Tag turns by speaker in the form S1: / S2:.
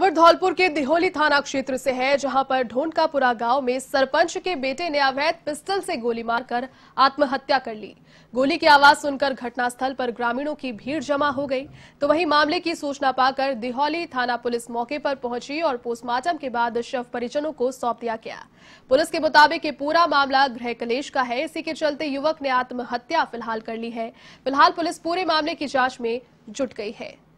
S1: खबर धौलपुर के दिहोली थाना क्षेत्र से है जहां पर ढोंडकापुरा गांव में सरपंच के बेटे ने अवैध पिस्टल से गोली मारकर आत्महत्या कर ली गोली की आवाज सुनकर घटनास्थल पर ग्रामीणों की भीड़ जमा हो गई तो वहीं मामले की सूचना पाकर दिहोली थाना पुलिस मौके पर पहुंची और पोस्टमार्टम के बाद शव परिजनों को सौंप दिया गया पुलिस के मुताबिक ये पूरा मामला गृह कलेश का है इसी के चलते युवक ने आत्महत्या फिलहाल कर ली है फिलहाल पुलिस पूरे मामले की जांच में जुट गई है